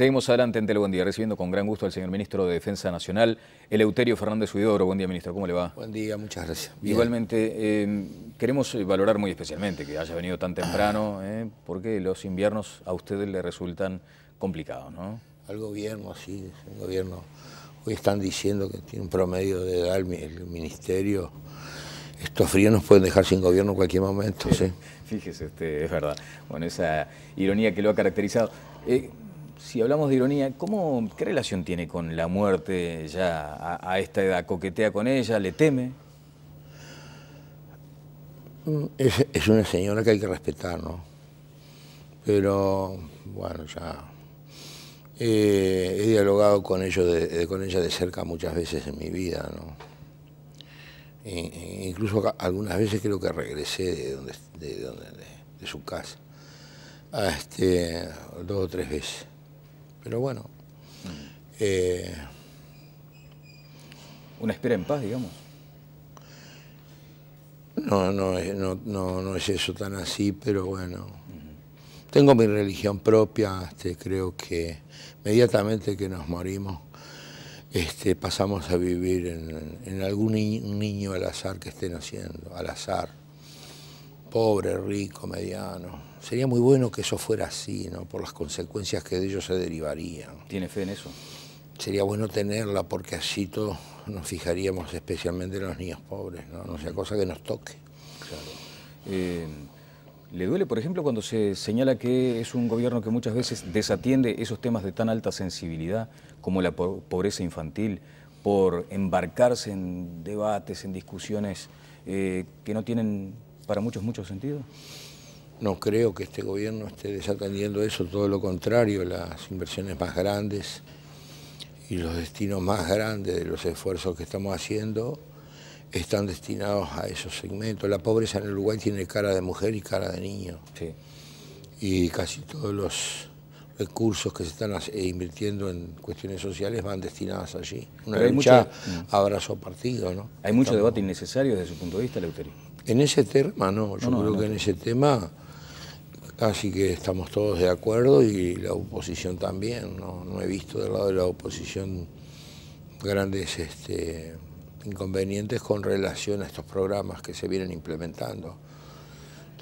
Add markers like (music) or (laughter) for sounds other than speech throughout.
Seguimos adelante en día, recibiendo con gran gusto al señor ministro de Defensa Nacional, Eleuterio Fernández Huidobro. Buen día, ministro, ¿cómo le va? Buen día, muchas gracias. Igualmente, em, queremos eh, valorar muy especialmente que haya venido tan temprano, (clears throat) eh, porque los inviernos a ustedes le resultan complicados, ¿no? Al gobierno, sí, el gobierno... Hoy están diciendo que tiene un promedio de edad el ministerio estos fríos nos pueden dejar sin gobierno en cualquier momento. Sí, Fíjese, es verdad, con esa ironía que lo ha caracterizado. Eh, si hablamos de ironía, ¿cómo, ¿qué relación tiene con la muerte ya a, esta edad? ¿Coquetea con ella? ¿Le teme? Mm, es, una señora que hay que respetar, ¿no? Pero, bueno, ya... Eh, he dialogado con, ellos con ella de cerca muchas veces en mi vida, ¿no? E, e incluso algunas veces creo que regresé de, donde, de su casa. este, dos o tres veces. Pero bueno. Mm. Eh, ¿Una espera en paz, digamos? No, no, no, no, no es eso tan así, pero bueno. Tengo mi religión propia, este, creo que inmediatamente que nos morimos este, pasamos a vivir en, algún niño al azar que esté naciendo, al azar, pobre, rico, mediano, Sería muy bueno que eso fuera así, ¿no? Por las consecuencias que de ello se derivarían. ¿Tiene fe en eso? Sería bueno tenerla porque así todos nos fijaríamos especialmente en los niños pobres, ¿no? No sea cosa que nos toque. Eh, ¿Le duele, por ejemplo, cuando se señala que es un gobierno que muchas veces desatiende esos temas de tan alta sensibilidad como la pobreza infantil por embarcarse en debates, en discusiones eh, que no tienen para muchos mucho sentido? No creo que este gobierno esté desatendiendo eso, todo lo contrario, las inversiones más grandes y los destinos más grandes de los esfuerzos que estamos haciendo están destinados a esos segmentos. La pobreza en el Uruguay tiene cara de mujer y cara de niño. Y casi todos los recursos que se están eh, invirtiendo en cuestiones sociales van destinados allí. Una hay lucha mucho, mm. abrazo partido, ¿no? Hay mucho debate innecesario desde su punto de vista, Leuterio. En ese tema, no. Yo creo que en ese tema Así que estamos todos de acuerdo y la oposición también. No, he visto del lado de la oposición grandes este, inconvenientes con relación a estos programas que se vienen implementando.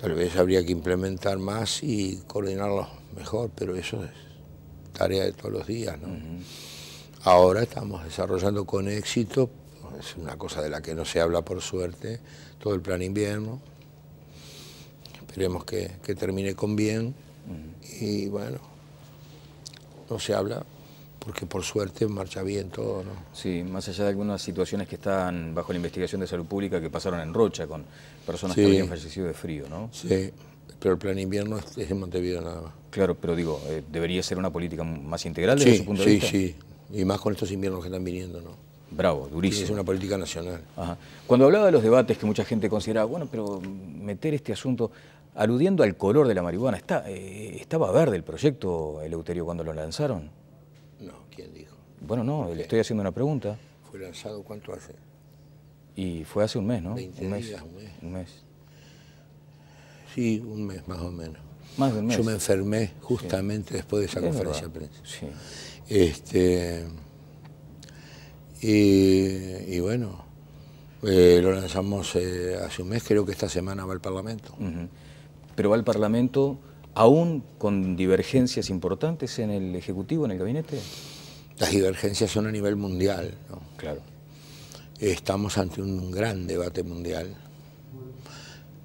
Tal vez habría que implementar más y coordinarlos mejor, pero eso es tarea de todos los días. Ahora estamos desarrollando con éxito, es una cosa de la que no se habla por suerte, todo el plan invierno. Esperemos que, termine con bien. Y bueno, no se habla porque por suerte marcha bien todo, Sí, más allá de algunas situaciones que están bajo la investigación de salud pública que pasaron en Rocha con personas que habían fallecido de frío, ¿no? Sí, pero el plan invierno es, en Montevideo nada más. Claro, pero digo, eh, debería ser una política más integral desde su punto de vista. Sí, sí, y más con estos inviernos que están viniendo, ¿no? Bravo, durísimo. Es una política nacional. Cuando hablaba de los debates que mucha gente consideraba, bueno, pero meter este asunto, aludiendo al color de la marihuana. Eh, ¿Estaba verde el proyecto, Eleuterio, cuando lo lanzaron? No, ¿quién dijo? Bueno, no, le estoy haciendo una pregunta. ¿Fue lanzado cuánto hace? Y fue hace un mes, ¿no? un, mes, un mes. Sí, un mes más o menos. Más de un mes. Yo me enfermé justamente después de esa conferencia de prensa. Sí. Este, y, bueno, eh, lo lanzamos eh, hace un mes, creo que esta semana va al Parlamento pero va al Parlamento aún con divergencias importantes en el Ejecutivo, en el Gabinete? Las divergencias son a nivel mundial. Claro. Estamos ante un gran debate mundial,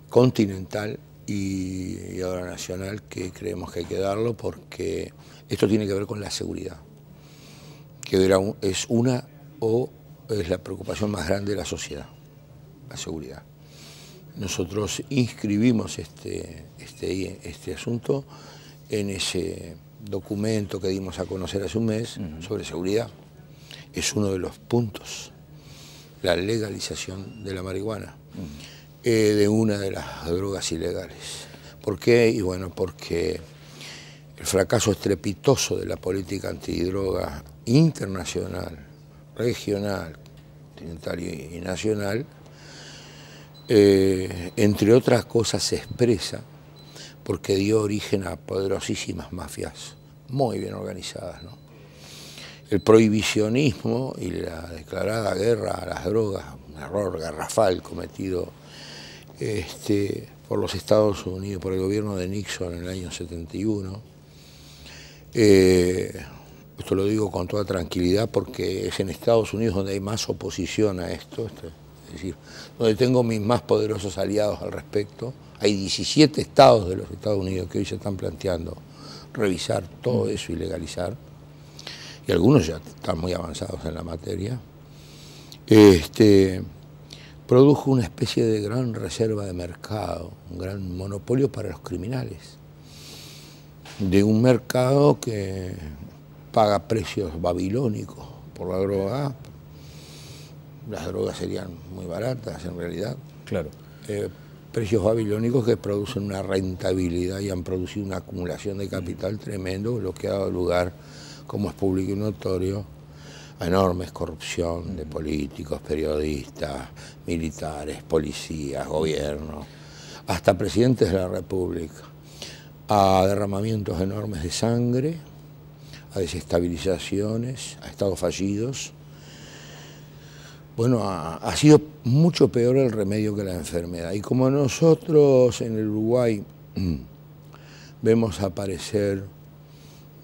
continental y, ahora nacional, que creemos que hay que darlo porque esto tiene que ver con la seguridad, que es una o es la preocupación más grande de la sociedad, la seguridad. Nosotros inscribimos este, este, este, asunto en ese documento que dimos a conocer hace un mes sobre seguridad. Es uno de los puntos, la legalización de la marihuana, eh, de una de las drogas ilegales. ¿Por qué? Y bueno, porque el fracaso estrepitoso de la política antidroga internacional, regional, continental y nacional, eh, entre otras cosas se expresa porque dio origen a poderosísimas mafias muy bien organizadas. El prohibicionismo y la declarada guerra a las drogas, un error garrafal cometido este, por los Estados Unidos, por el gobierno de Nixon en el año 71. Eh, esto lo digo con toda tranquilidad porque es en Estados Unidos donde hay más oposición a esto. Este, decir, donde tengo mis más poderosos aliados al respecto. Hay 17 estados de los Estados Unidos que hoy se están planteando revisar todo mm. eso y legalizar, y algunos ya están muy avanzados en la materia, este, produjo una especie de gran reserva de mercado, un gran monopolio para los criminales, de un mercado que paga precios babilónicos por la droga, las drogas serían muy baratas en realidad. Claro. Eh, precios babilónicos que producen una rentabilidad y han producido una acumulación de capital tremendo, lo que ha dado lugar, como es público y notorio, a enormes corrupción de políticos, periodistas, militares, policías, gobiernos, hasta presidentes de la República, a derramamientos enormes de sangre, a desestabilizaciones, a estados fallidos bueno, ha, sido mucho peor el remedio que la enfermedad. Y como nosotros en el Uruguay mm, vemos aparecer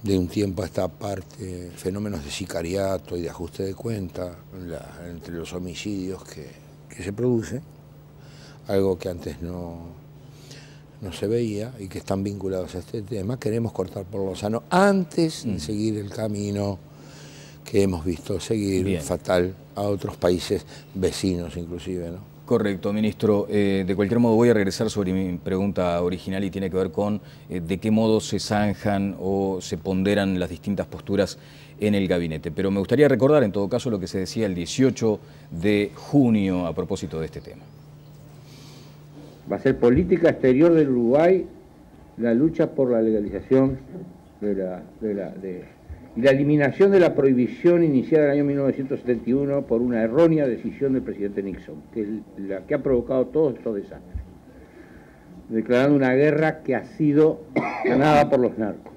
de un tiempo a esta parte fenómenos de sicariato y de ajuste de cuenta entre los homicidios que, se producen, algo que antes no, no se veía y que están vinculados a este tema, queremos cortar por lo sano antes de mm. seguir el camino que hemos visto seguir fatal a otros países vecinos inclusive. ¿no? Correcto, ministro. Eh, de cualquier modo voy a regresar sobre mi pregunta original y tiene que ver con eh, de qué modo se zanjan o se ponderan las distintas posturas en el gabinete. Pero me gustaría recordar en todo caso lo que se decía el 18 de junio a propósito de este tema. Va a ser política exterior del Uruguay la lucha por la legalización de la... de la eliminación de la prohibición iniciada en el año 1971 por una errónea decisión del presidente Nixon, que es la que ha provocado todos estos desastres, declarando una guerra que ha sido (coughs) ganada por los narcos.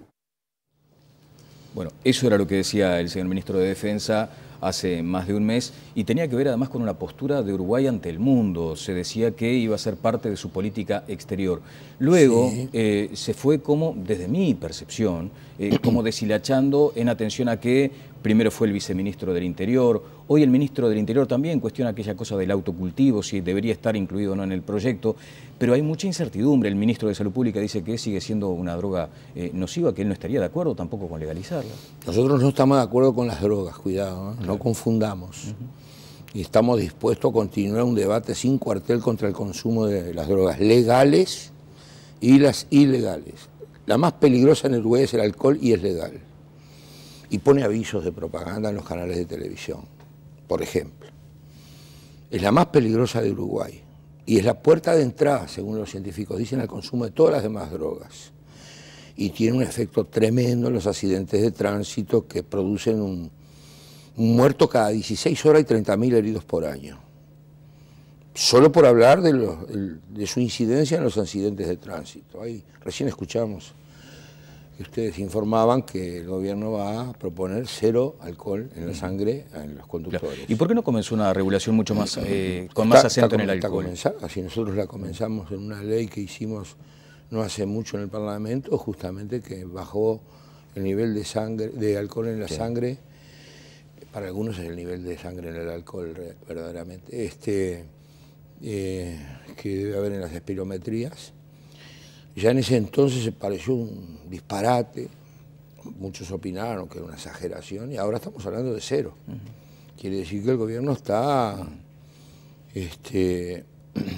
Bueno, eso era lo que decía el señor ministro de Defensa hace más de un mes y tenía que ver además con una postura de Uruguay ante el mundo. Se decía que iba a ser parte de su política exterior. Luego eh, se fue como, desde mi percepción, eh, como deshilachando en atención a que primero fue el viceministro del Interior, hoy el ministro del Interior también cuestiona aquella cosa del autocultivo, si debería estar incluido o no en el proyecto, pero hay mucha incertidumbre. El ministro de Salud Pública dice que sigue siendo una droga eh, nociva, que él no estaría de acuerdo tampoco con legalizarla. Nosotros no estamos de acuerdo con las drogas, cuidado, ¿eh? no, confundamos. Y estamos dispuestos a continuar un debate sin cuartel contra el consumo de las drogas legales y las ilegales. La más peligrosa en el Uruguay es el alcohol y es legal y pone avisos de propaganda en los canales de televisión, por ejemplo. Es la más peligrosa de Uruguay y es la puerta de entrada, según los científicos dicen, al consumo de todas las demás drogas. Y tiene un efecto tremendo en los accidentes de tránsito que producen un, muerto cada 16 horas y 30.000 heridos por año. Solo por hablar de, de su incidencia en los accidentes de tránsito. Ahí recién escuchamos ustedes informaban que el gobierno va a proponer cero alcohol en la sangre en los conductores. ¿Y por qué no comenzó una regulación mucho más eh, con más acento en el alcohol? Así nosotros la comenzamos en una ley que hicimos no hace mucho en el Parlamento, justamente que bajó el nivel de sangre de alcohol en la sangre. Para algunos es el nivel de sangre en el alcohol verdaderamente. Este eh, que debe haber en las espirometrías ya en ese entonces se pareció un disparate, muchos opinaron que era una exageración y ahora estamos hablando de cero. Quiere decir que el gobierno está este,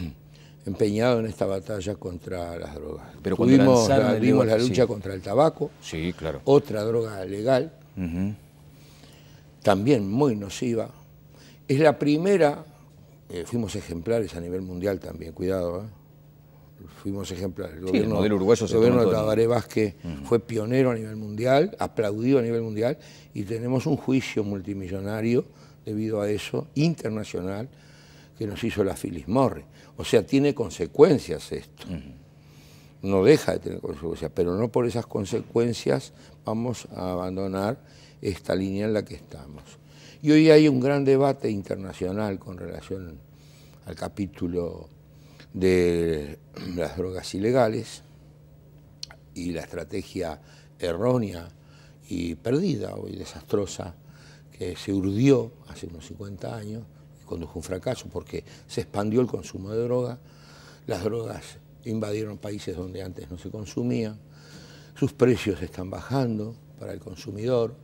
(clears throat) empeñado en esta batalla contra las drogas. Pero cuando la, vimos la lucha contra el tabaco, sí, claro. otra droga legal, también muy nociva. Es la primera, eh, fuimos ejemplares a nivel mundial también, cuidado, ¿eh? fuimos ejemplares. El gobierno, de Tabaré Vázquez fue pionero a nivel mundial, aplaudido a nivel mundial, y tenemos un juicio multimillonario debido a eso, internacional, que nos hizo la filis O sea, tiene consecuencias esto. No deja de tener consecuencias, pero no por esas consecuencias vamos a abandonar esta línea en la que estamos. Y hoy hay un gran debate internacional con relación al capítulo de las drogas ilegales y la estrategia errónea y perdida, hoy desastrosa, que se urdió hace unos 50 años condujo a un fracaso porque se expandió el consumo de droga, las drogas invadieron países donde antes no se consumían, sus precios están bajando para el consumidor,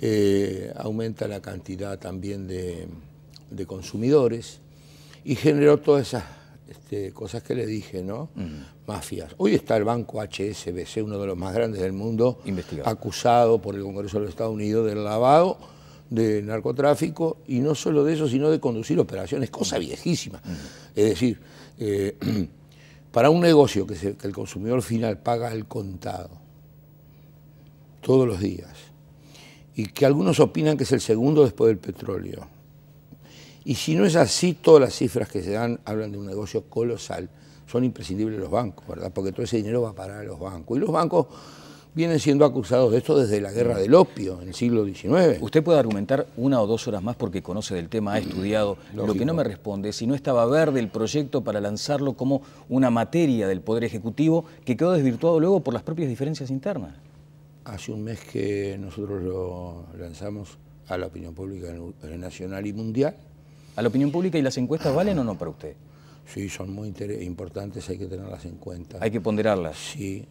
eh, aumenta la cantidad también de, de consumidores y generó todas esas este, cosas que le dije, ¿no? Mm. Mafias. Hoy está el banco HSBC, uno de los más grandes del mundo, Investigado. acusado por el Congreso de los Estados Unidos del lavado de narcotráfico y no solo de eso, sino de conducir operaciones, cosa viejísima. Mm. Es decir, eh, (clears throat) para un negocio que, que el consumidor final paga al contado todos los días y que algunos opinan que es el segundo después del petróleo y si no es así, todas las cifras que se dan hablan de un negocio colosal. Son imprescindibles los bancos, ¿verdad? Porque todo ese dinero va a parar a los bancos. Y los bancos vienen siendo acusados de esto desde la guerra del opio en el siglo XIX. Usted puede argumentar una o dos horas más porque conoce del tema, ha estudiado. Lo que no me responde si no estaba verde el proyecto para lanzarlo como una materia del Poder Ejecutivo que quedó desvirtuado luego por las propias diferencias internas. Hace un mes que nosotros lo lanzamos a la opinión pública nacional y mundial ¿A la opinión pública y las encuestas valen o no para usted? Sí, son muy importantes, hay que tenerlas en cuenta. Hay que ponderarlas. Sí,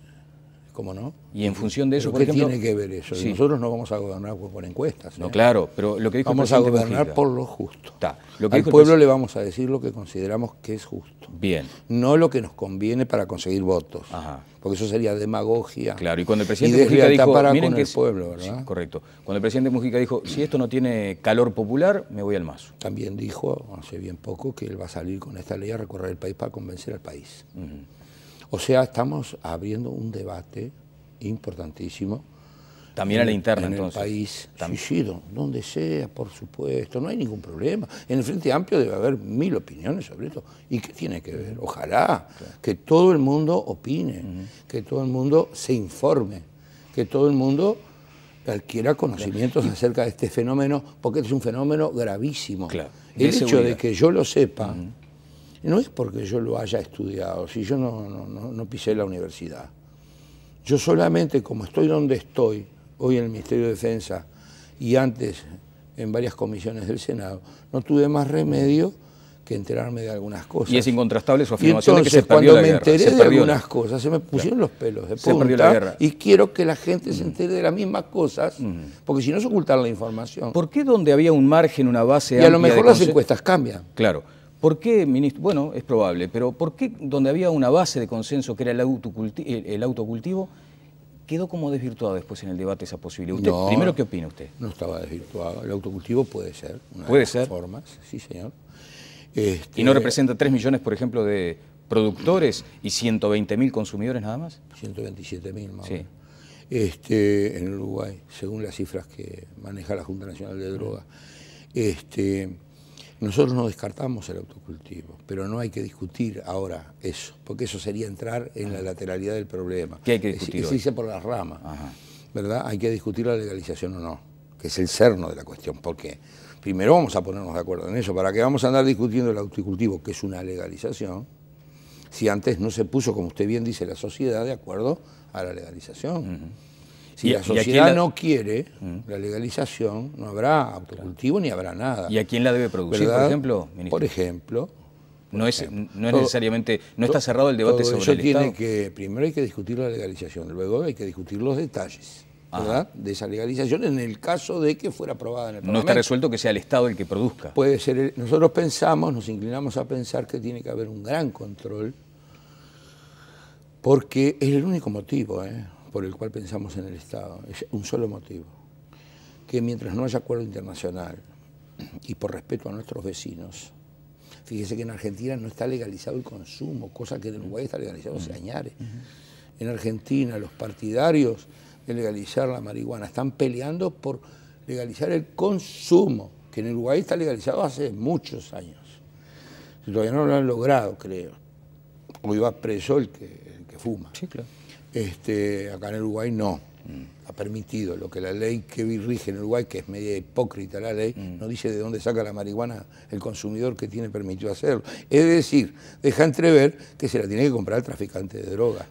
¿Cómo no? Y en función de eso, por ¿qué tiene que ver eso? Nosotros no vamos a gobernar por, encuestas. No, ¿eh? claro, pero lo que dijo Vamos a gobernar por lo justo. lo que Al pueblo le vamos a decir lo que consideramos que es justo. Bien. No lo que nos conviene para conseguir votos. Ajá. Porque eso sería demagogia. Claro, y cuando el presidente Mujica dijo, miren con el pueblo, ¿verdad? correcto. Cuando el presidente Mujica dijo, si esto no tiene calor popular, me voy al mazo. También dijo hace bien poco que él va a salir con esta ley a recorrer el país para convencer al país. O sea, estamos abriendo un debate importantísimo. También a la interna, en el país, También. donde sea, por supuesto, no hay ningún problema. En el Frente Amplio debe haber mil opiniones sobre esto. ¿Y qué tiene que ver? Ojalá que todo el mundo opine, que todo el mundo se informe, que todo el mundo adquiera conocimientos acerca de este fenómeno, porque es un fenómeno gravísimo. El hecho de que yo lo sepa... No es porque yo lo haya estudiado, si yo no, no, pisé la universidad. Yo solamente, como estoy donde estoy, hoy en el Ministerio de Defensa y antes en varias comisiones del Senado, no tuve más remedio que enterarme de algunas cosas. Y es incontrastable su afirmación de que se cuando me enteré de algunas cosas, se me pusieron los pelos de punta y quiero que la gente se mm. entere de las mismas cosas, mm. porque si no se ocultar la información. ¿Por qué donde había un margen, una base Y a lo mejor las encuestas cambian. Claro. ¿Por qué, ministro? Bueno, es probable, pero ¿por qué donde había una base de consenso que era el, autocultivo, quedó como desvirtuado después en el debate esa posibilidad? Usted, primero, ¿qué opina usted? No estaba desvirtuado. El autocultivo puede ser una ¿Puede ser? formas, sí, señor. ¿Y no este representa 3 millones, por ejemplo, de productores y 120 mil consumidores nada más? 127 mil más. Sí. Este, en Uruguay, según las cifras que maneja la Junta Nacional de Drogas. Este, nosotros no descartamos el autocultivo, pero no hay que discutir ahora eso, porque eso sería entrar en la lateralidad del problema. ¿Qué hay que discutir? por las ramas, ¿verdad? Hay que discutir la legalización o no, que es el cerno de la cuestión, porque primero vamos a ponernos de acuerdo en eso, ¿para qué vamos a andar discutiendo el autocultivo, que es una legalización, si antes no se puso, como usted bien dice, la sociedad de acuerdo a la legalización? Si la sociedad no quiere mm. la legalización, no habrá autocultivo ni habrá nada. ¿Y a quién la debe producir, por ejemplo, Por ejemplo. no es, no necesariamente, no está cerrado el debate sobre el tiene Que, primero hay que discutir la legalización, luego hay que discutir los detalles. de esa legalización en el caso de que fuera aprobada en el Parlamento. No está resuelto que sea el Estado el que produzca. Puede ser, nosotros pensamos, nos inclinamos a pensar que tiene que haber un gran control, porque es el único motivo, ¿eh? por el cual pensamos en el Estado. Es un solo motivo, que mientras no haya acuerdo internacional y por respeto a nuestros vecinos, fíjese que en Argentina no está legalizado el consumo, cosa que en Uruguay está legalizado se añade. En Argentina los partidarios de legalizar la marihuana están peleando por legalizar el consumo, que en Uruguay está legalizado hace muchos años. Todavía no lo han logrado, creo. Hoy va preso el que, el que fuma. Sí, claro. Este, acá en Uruguay no. Mm. Ha permitido lo que la ley que rige en Uruguay, que es media hipócrita la ley, mm. no dice de dónde saca la marihuana el consumidor que tiene permitido hacerlo. Es decir, deja entrever que se la tiene que comprar el traficante de drogas.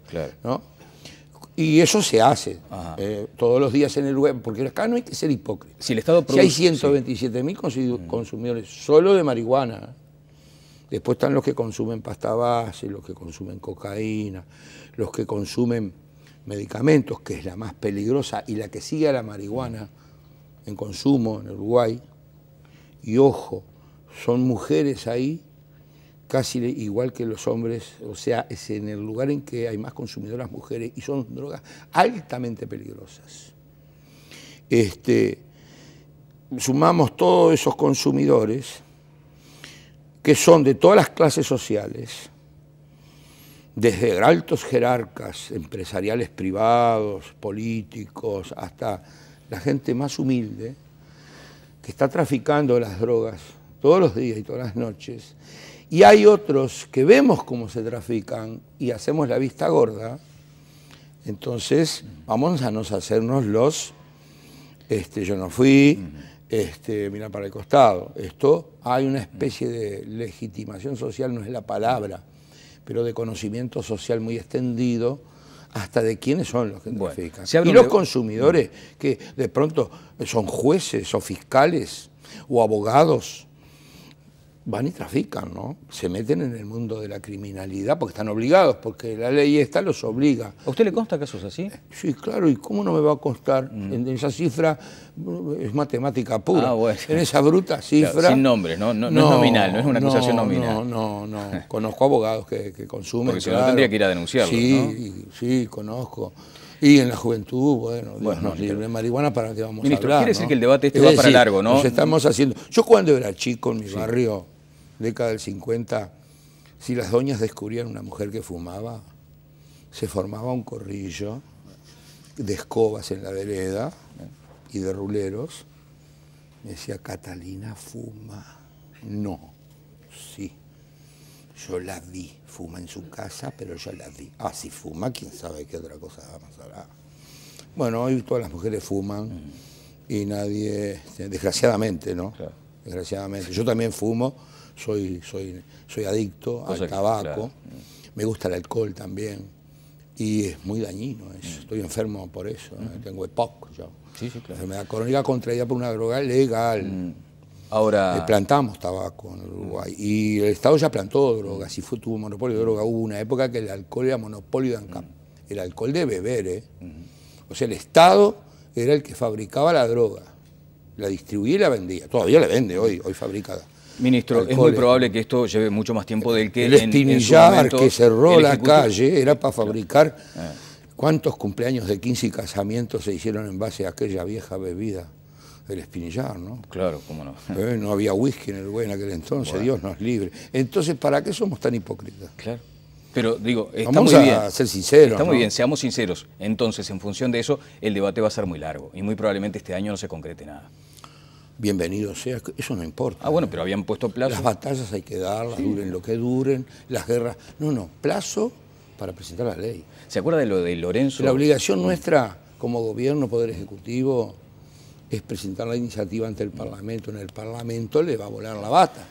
Y eso se hace eh, todos los días en Uruguay, porque acá no hay que ser hipócrita. Si, el Estado hay 127 mil mm. consumidores solo de marihuana, Después están los que consumen pasta base, los que consumen cocaína, los que consumen medicamentos, que es la más peligrosa y la que sigue a la marihuana en consumo en Uruguay. Y ojo, son mujeres ahí casi igual que los hombres, o sea, es en el lugar en que hay más consumidoras mujeres y son drogas altamente peligrosas. Este, sumamos todos esos consumidores que son de todas las clases sociales, desde altos jerarcas empresariales privados, políticos, hasta la gente más humilde, que está traficando las drogas todos los días y todas las noches, y hay otros que vemos cómo se trafican y hacemos la vista gorda, entonces vamos a nos hacernos los, este, yo no fui, este, mira para el costado. Esto hay una especie de legitimación social, no es la palabra, pero de conocimiento social muy extendido hasta de quiénes son los que identifican. Y los consumidores, que de pronto son jueces o fiscales o abogados van y trafican, ¿no? Se meten en el mundo de la criminalidad porque están obligados, porque la ley esta los obliga. ¿A usted le consta casos así? Sí, claro, ¿y cómo no me va a constar? Mm. En, esa cifra es matemática pura. Ah, bueno. En esa bruta cifra... sin nombre, No, no, no es nominal, no es una acusación nominal. No, no, no. (laughs) conozco abogados que, consumen, Porque si no tendría que ir a denunciarlo, Sí, sí, conozco. Y en la juventud, bueno, Dios bueno libre, marihuana para qué vamos a hablar. Ministro, quiere decir que el debate este es va para largo, ¿no? Nos estamos haciendo. Yo cuando era chico en mi barrio, década del 50, si las doñas descubrían una mujer que fumaba, se formaba un corrillo de escobas en la vereda ¿eh? y de ruleros. Me decía, Catalina fuma. No, sí. Yo la vi, fuma en su casa, pero yo la vi. Ah, si fuma, quién sabe qué otra cosa a pasar. Bueno, hoy todas las mujeres fuman y nadie, desgraciadamente, ¿no? Desgraciadamente. Yo también fumo soy, soy, soy adicto al tabaco, me gusta el alcohol también y es muy dañino, mm. estoy enfermo por eso, tengo EPOC yo. Sí, sí, crónica contraída por una droga legal. Mm. Ahora... Eh, plantamos tabaco en Uruguay y el Estado ya plantó drogas mm. y fue, tuvo monopolio de droga. Hubo una época que el alcohol era monopolio de ANCAP, el alcohol de beber, ¿eh? O sea, el Estado era el que fabricaba la droga, la distribuía y la vendía. Todavía la vende hoy, hoy fabricada. Ministro, es muy probable que esto lleve mucho más tiempo del que... El que cerró la calle era para fabricar ah. cuántos cumpleaños de 15 y casamientos se hicieron en base a aquella vieja bebida el espinillar, ¿no? Claro, cómo no. Eh, no había whisky en el güey en aquel entonces, Dios nos libre. Entonces, ¿para qué somos tan hipócritas? Claro. Pero digo, está Vamos muy bien. a ser sinceros. Está muy bien, seamos sinceros. Entonces, en función de eso, el debate va a ser muy largo y muy probablemente este año no se concrete nada bienvenido sea, eso no importa. Ah, bueno, pero habían puesto plazo. Las batallas hay que darlas, duren lo que duren, las guerras. No, no, plazo para presentar la ley. ¿Se acuerda de lo de Lorenzo? La obligación nuestra como gobierno, poder ejecutivo, es presentar la iniciativa ante el Parlamento. En el Parlamento le va a volar la bata.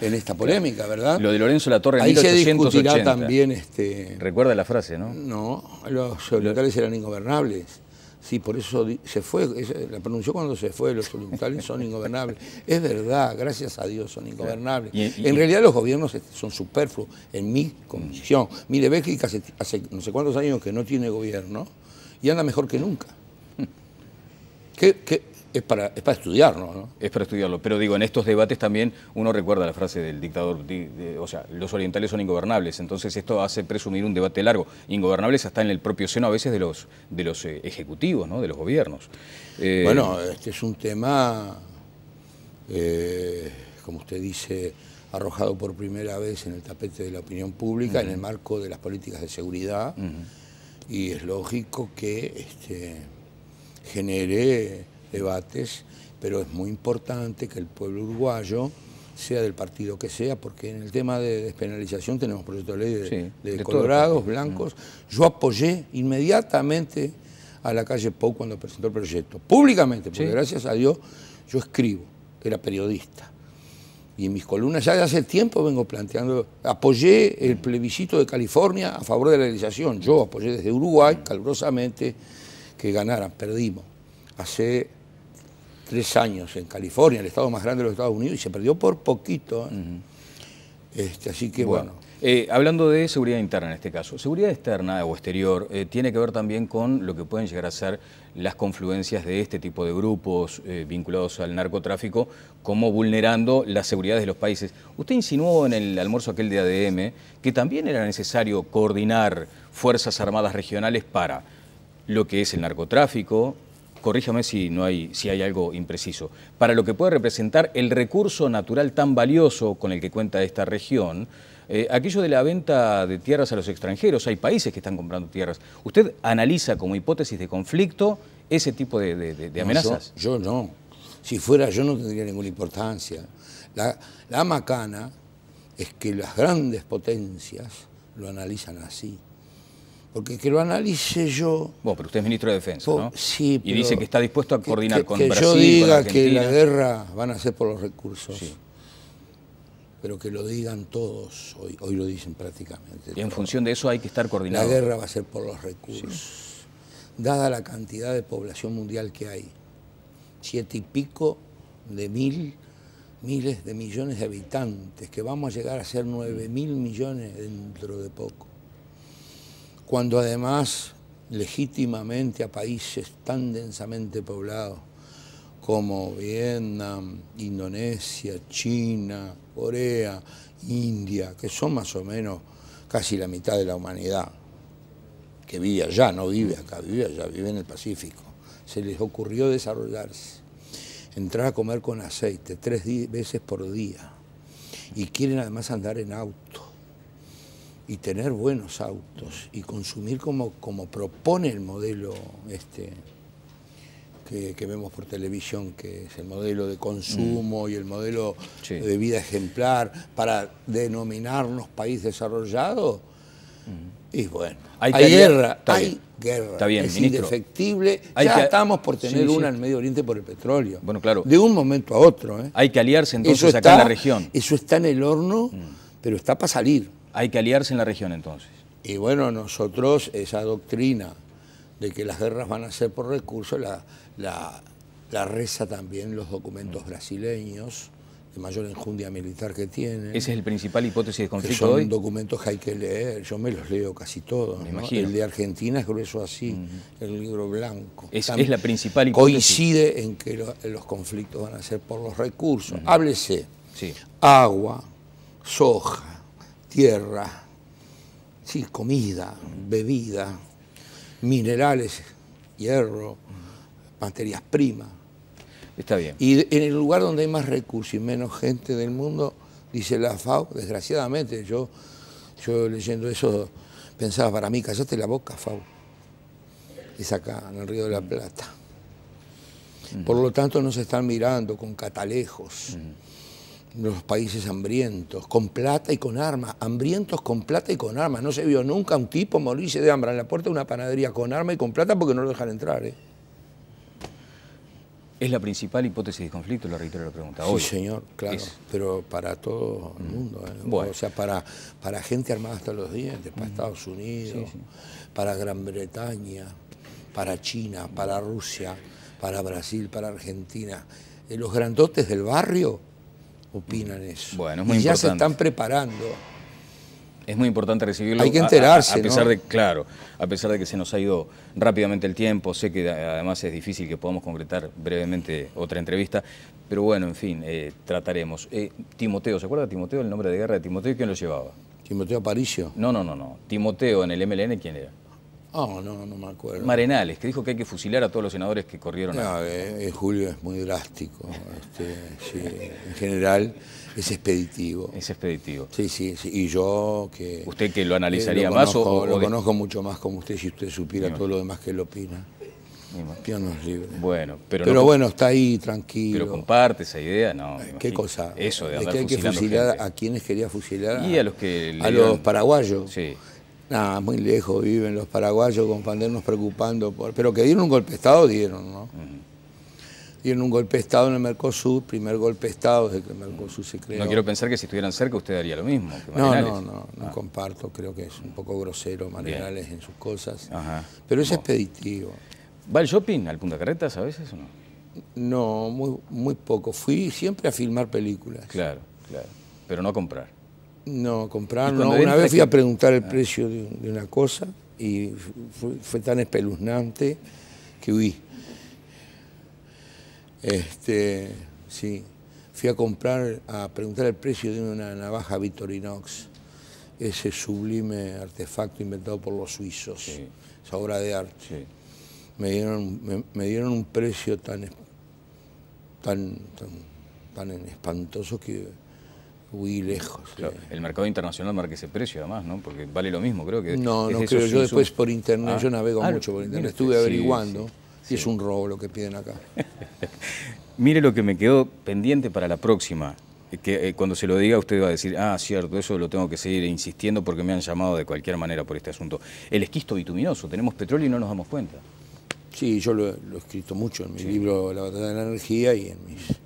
en esta polémica, ¿verdad? Lo de Lorenzo La Torre en Ahí se discutirá también este, Recuerda la frase, ¿no? No, los orientales eran ingobernables. Sí, por eso se fue, eh, la pronunció cuando se fue, los orientales son ingobernables. (laughs) Es verdad, gracias a Dios son ingobernables. en realidad los gobiernos son superfluos, en mi condición. Mire, Bélgica hace, hace, no sé cuántos años que no tiene gobierno y anda mejor que nunca. (laughs) ¿Qué, qué, es para, es para estudiarlo. ¿no? Es para estudiarlo, pero digo, en estos debates también uno recuerda la frase del dictador, o sea, los orientales son ingobernables, entonces esto hace presumir un debate largo. Ingobernables hasta en el propio seno a veces de los, de los eh, ejecutivos, ¿no? de los gobiernos. Eh, bueno, este es un tema, eh, como usted dice, arrojado por primera vez en el tapete de la opinión pública en el marco de las políticas de seguridad y es lógico que este, genere debates, pero es muy importante que el pueblo uruguayo sea del partido que sea, porque en el tema de despenalización tenemos proyectos de ley de, colorados, blancos. Yo apoyé inmediatamente a la calle Pou cuando presentó el proyecto, públicamente, porque gracias a Dios yo escribo, era periodista. Y en mis columnas ya de hace tiempo vengo planteando, apoyé el plebiscito de California a favor de la legalización, Yo apoyé desde Uruguay calurosamente que ganaran, perdimos. Hace tres años en California, el estado más grande de los Estados Unidos, y se perdió por poquito. este, así que bueno. Eh, hablando de seguridad interna en este caso, seguridad externa o exterior eh, tiene que ver también con lo que pueden llegar a ser las confluencias de este tipo de grupos eh, vinculados al narcotráfico, como vulnerando las seguridades de los países. Usted insinuó en el almuerzo aquel de ADM que también era necesario coordinar fuerzas armadas regionales para lo que es el narcotráfico, corríjame si, no hay, si hay algo impreciso, para lo que puede representar el recurso natural tan valioso con el que cuenta esta región, eh, aquello de la venta de tierras a los extranjeros, hay países que están comprando tierras. ¿Usted analiza como hipótesis de conflicto ese tipo de, amenazas? yo, no. Si fuera yo no tendría ninguna importancia. la macana es que las grandes potencias lo analizan así. Porque que lo analice yo. Bueno, pero usted es ministro de Defensa, ¿no? Sí, Y dice que está dispuesto a coordinar con Brasil. Que yo diga que la guerra van a ser por los recursos. Sí. Pero que lo digan todos, hoy, hoy lo dicen prácticamente. Y en función de eso hay que estar coordinado. La guerra va a ser por los recursos. Dada la cantidad de población mundial que hay, siete y pico de mil, miles de millones de habitantes, que vamos a llegar a ser nueve mil millones dentro de poco cuando además legítimamente a países tan densamente poblados como Vietnam, Indonesia, China, Corea, India, que son más o menos casi la mitad de la humanidad, que vive allá, no vive acá, vive allá, vive en el Pacífico. Se les ocurrió desarrollarse, entrar a comer con aceite tres veces por día y quieren además andar en auto y tener buenos autos y consumir como, como propone el modelo este, que, vemos por televisión, que es el modelo de consumo mm. y el modelo de vida ejemplar para denominarnos país desarrollado. Y mm. bueno, hay, guerra, hay guerra, está bien, es indefectible. Hay ya estamos por tener una en en Medio Oriente por el petróleo. Bueno, claro. De un momento a otro. ¿eh? Hay que aliarse entonces acá en la región. Eso está en el horno, mm. pero está para salir. Hay que aliarse en la región entonces. Y bueno, nosotros esa doctrina de que las guerras van a ser por recursos, la, la, reza también los documentos mm. brasileños de mayor enjundia militar que tienen. Esa es el principal hipótesis de conflicto son documentos que hay que leer, yo me los leo casi todos. El de Argentina es grueso así, el libro blanco. Es, es, la principal hipótesis. Coincide en que los conflictos van a ser por los recursos. Háblese, sí. agua, soja, tierra, sí, comida, bebida, minerales, hierro, materias primas. Está bien. Y en el lugar donde hay más recursos y menos gente del mundo, dice la FAO, desgraciadamente, yo, yo leyendo eso pensaba para mí, callate la boca, FAO. Es acá, en el Río de la Plata. Por lo tanto, nos están mirando con catalejos los países hambrientos, con plata y con armas, hambrientos con plata y con armas. No se vio nunca un tipo morirse de hambre en la puerta de una panadería con arma y con plata porque no lo dejan entrar. ¿eh? Es la principal hipótesis de conflicto, lo reitero la pregunta. Sí, señor, claro, pero para todo el mm. mundo. ¿eh? O sea, para, para gente armada hasta los dientes, para mm. Estados Unidos, para Gran Bretaña, para China, para Rusia, para Brasil, para Argentina. Eh, los grandotes del barrio opinan mm. eso. Bueno, es muy ya se están preparando. Es muy importante recibirlo. Hay que enterarse. A, pesar de, claro, a pesar de que se nos ha ido rápidamente el tiempo, sé que además es difícil que podamos concretar brevemente otra entrevista, pero bueno, en fin, eh, trataremos. Eh, Timoteo, ¿se acuerda Timoteo, el nombre de guerra de Timoteo? ¿Quién lo llevaba? Timoteo Aparicio. No, no, no, no. Timoteo en el MLN, ¿quién era? Oh, no, no me acuerdo. Marenales, que dijo que hay que fusilar a todos los senadores que corrieron. No, eh, eh, Julio es muy drástico. Este, en general es expeditivo. Es expeditivo. Sí, sí, sí. Y yo que... ¿Usted que lo analizaría más o, Lo conozco mucho más como usted si usted supiera todo lo demás que él opina. Pianos libre. Bueno, pero, pero bueno, está ahí tranquilo. Pero comparte esa idea, ¿no? Eh, ¿Qué cosa? Eso de es que hay que fusilar a quienes quería fusilar. Y a los que... a los paraguayos. Sí Nada, muy lejos viven los paraguayos con Pandernos preocupando por... Pero que dieron un golpe de Estado, dieron, ¿no? Dieron un golpe de Estado en el Mercosur, primer golpe de Estado desde que el Mercosur se creó. No quiero pensar que si estuvieran cerca usted haría lo mismo. No, no, no, no ah. comparto. Creo que es un poco grosero Marinales en sus cosas. Ajá. Pero es expeditivo. ¿Va al shopping, al Punta Carretas a veces o no? No, muy, muy poco. Fui siempre a filmar películas. Claro, claro. Pero no a comprar. No, comprar no. Una vez fui a preguntar el ah. precio de, una cosa y fue, tan espeluznante que huí. Este, sí, fui a comprar, a preguntar el precio de una navaja Victorinox, ese sublime artefacto inventado por los suizos, esa obra de arte. Me, dieron, me, dieron un precio tan, tan, tan espantoso que muy lejos. el mercado internacional marca ese precio además, ¿no? Porque vale lo mismo, creo que... No, no creo, yo después por internet, ah, yo navego mucho por internet, estuve averiguando si es un robo lo que piden acá. (laughs) Mire lo que me quedó pendiente para la próxima, que eh, cuando se lo diga usted va a decir, ah, cierto, eso lo tengo que seguir insistiendo porque me han llamado de cualquier manera por este asunto. El esquisto bituminoso, tenemos petróleo y no nos damos cuenta. Sí, yo lo, he escrito mucho en mi libro La batalla de la energía y en mis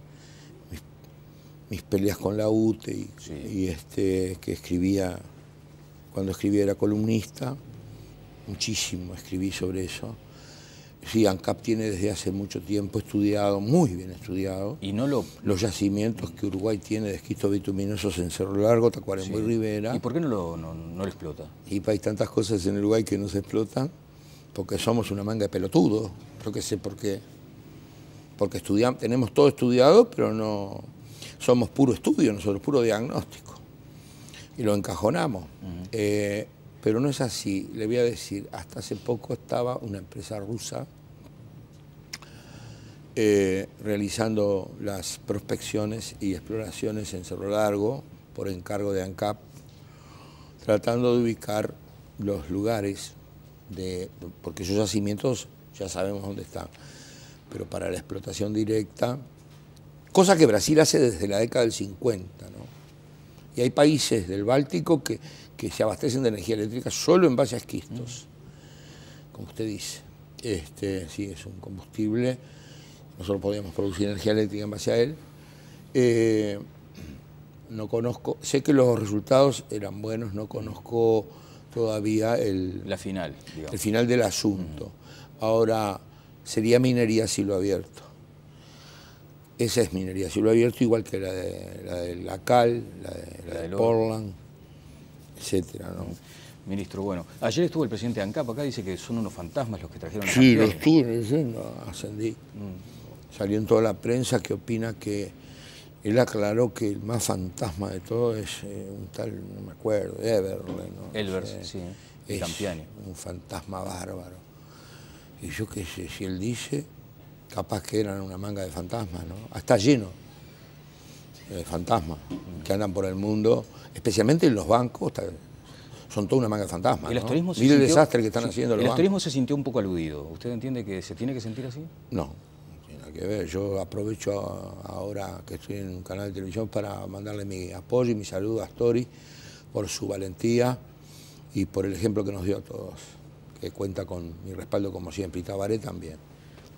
mis peleas con la UTE y, este, que escribía, cuando escribía era columnista, muchísimo escribí sobre eso. Sí, ANCAP tiene desde hace mucho tiempo estudiado, muy bien estudiado, y no los yacimientos que Uruguay tiene de esquisto bituminosos en Cerro Largo, Tacuarembó y Rivera. ¿Y por qué no lo, no, explota? Y hay tantas cosas en Uruguay que no se explotan, porque somos una manga de pelotudos, yo que sé por qué. Porque estudiamos, tenemos todo estudiado, pero no, somos puro estudio, nosotros puro diagnóstico. Y lo encajonamos. Eh, pero no es así. Le voy a decir, hasta hace poco estaba una empresa rusa eh, realizando las prospecciones y exploraciones en Cerro Largo por encargo de ANCAP, tratando de ubicar los lugares, de, porque esos yacimientos ya sabemos dónde están, pero para la explotación directa cosa que Brasil hace desde la década del 50. ¿no? Y hay países del Báltico que, se abastecen de energía eléctrica solo en base a esquistos, mm. como usted dice. Este, sí, es un combustible, nosotros podíamos producir energía eléctrica en base a él. Eh, no conozco, sé que los resultados eran buenos, no conozco todavía el... La final, El final del asunto. Mm. Ahora, sería minería si lo abierto esa es minería Si lo ha abierto, igual que la de la, de la cal, la de, Portland, etcétera, ¿no? Ministro, bueno, ayer estuvo el presidente de ANCAP acá, dice que son unos fantasmas los que trajeron Sí, los estuve no ascendí. Mm. Salió en toda la prensa que opina que él aclaró que el más fantasma de todo es eh, un tal, no me acuerdo, Everle, ¿no? Elvers, sí, Campiani. un fantasma bárbaro. Y yo qué sé, si él dice capaz que eran una manga de fantasmas, ¿no? Hasta ah, lleno de fantasmas que andan por el mundo, especialmente en los bancos, son toda una manga de fantasmas. Y el desastre que están haciendo los El turismo se sintió un poco aludido. ¿Usted entiende que se tiene que sentir así? No, tiene que ver. Yo aprovecho ahora que estoy en un canal de televisión para mandarle mi apoyo y mi saludo a Story por su valentía y por el ejemplo que nos dio a todos, que cuenta con mi respaldo como siempre, y Tabaré también.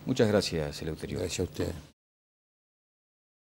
Muchas gracias, Eleuterio. Gracias a usted.